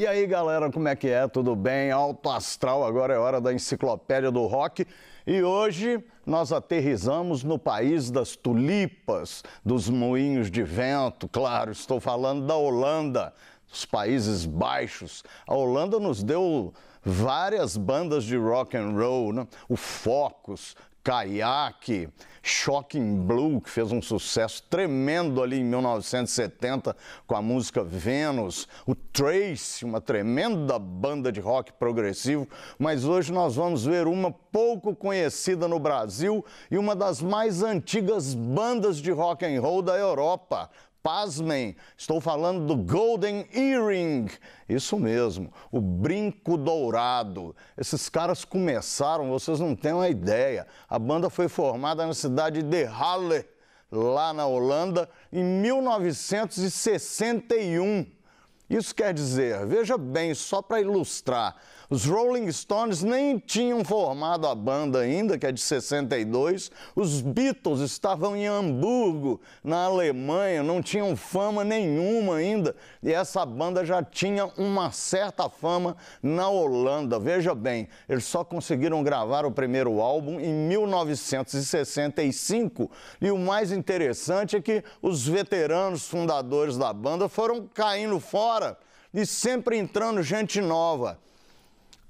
E aí, galera, como é que é? Tudo bem? Alto astral, agora é hora da enciclopédia do rock. E hoje nós aterrizamos no país das tulipas, dos moinhos de vento, claro, estou falando da Holanda, dos Países Baixos. A Holanda nos deu várias bandas de rock and roll, né? o Focus, Caiaque, Shocking Blue, que fez um sucesso tremendo ali em 1970 com a música Vênus, o Trace, uma tremenda banda de rock progressivo, mas hoje nós vamos ver uma pouco conhecida no Brasil e uma das mais antigas bandas de rock and roll da Europa, Pasmem, estou falando do Golden Earring. Isso mesmo, o brinco dourado. Esses caras começaram, vocês não têm uma ideia. A banda foi formada na cidade de Halle, lá na Holanda, em 1961. Isso quer dizer, veja bem, só para ilustrar, os Rolling Stones nem tinham formado a banda ainda, que é de 62. Os Beatles estavam em Hamburgo, na Alemanha, não tinham fama nenhuma ainda. E essa banda já tinha uma certa fama na Holanda. Veja bem, eles só conseguiram gravar o primeiro álbum em 1965. E o mais interessante é que os veteranos fundadores da banda foram caindo fora e sempre entrando gente nova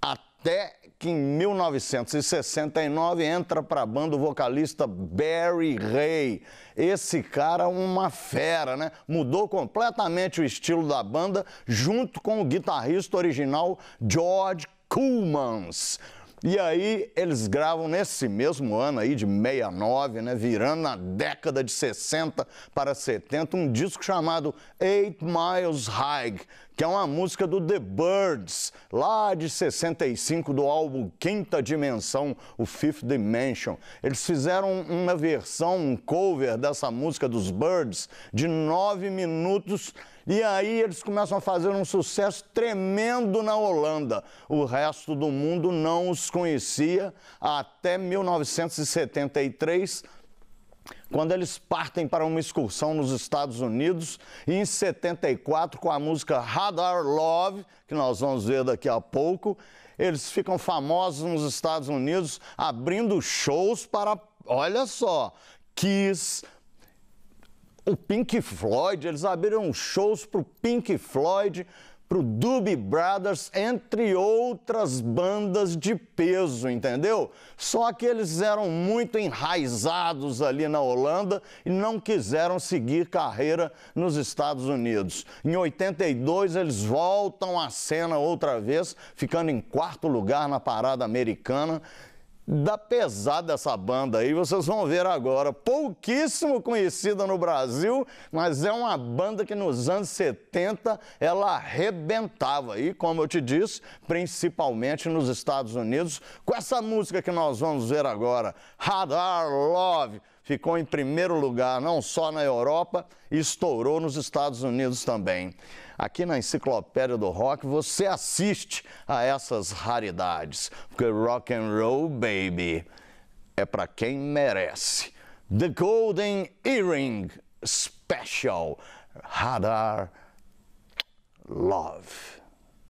até que em 1969 entra para a banda o vocalista Barry Ray. Esse cara é uma fera, né? Mudou completamente o estilo da banda junto com o guitarrista original George Coolmans. E aí eles gravam nesse mesmo ano aí de 69, né, virando na década de 60 para 70, um disco chamado Eight Miles High, que é uma música do The Birds, lá de 65 do álbum Quinta Dimensão, o Fifth Dimension. Eles fizeram uma versão, um cover dessa música dos Birds de nove minutos e aí eles começam a fazer um sucesso tremendo na Holanda. O resto do mundo não os conhecia até 1973 quando eles partem para uma excursão nos Estados Unidos, e em 74, com a música Radar Love, que nós vamos ver daqui a pouco, eles ficam famosos nos Estados Unidos, abrindo shows para, olha só, Kiss, o Pink Floyd, eles abriram shows para o Pink Floyd, para o Doobie Brothers, entre outras bandas de peso, entendeu? Só que eles eram muito enraizados ali na Holanda e não quiseram seguir carreira nos Estados Unidos. Em 82, eles voltam à cena outra vez, ficando em quarto lugar na parada americana da pesada essa banda aí, vocês vão ver agora. Pouquíssimo conhecida no Brasil, mas é uma banda que nos anos 70 ela arrebentava. aí como eu te disse, principalmente nos Estados Unidos, com essa música que nós vamos ver agora, Radar Love ficou em primeiro lugar não só na Europa, estourou nos Estados Unidos também. Aqui na Enciclopédia do Rock você assiste a essas raridades, porque rock and roll, baby, é para quem merece. The Golden Earring Special Radar Love.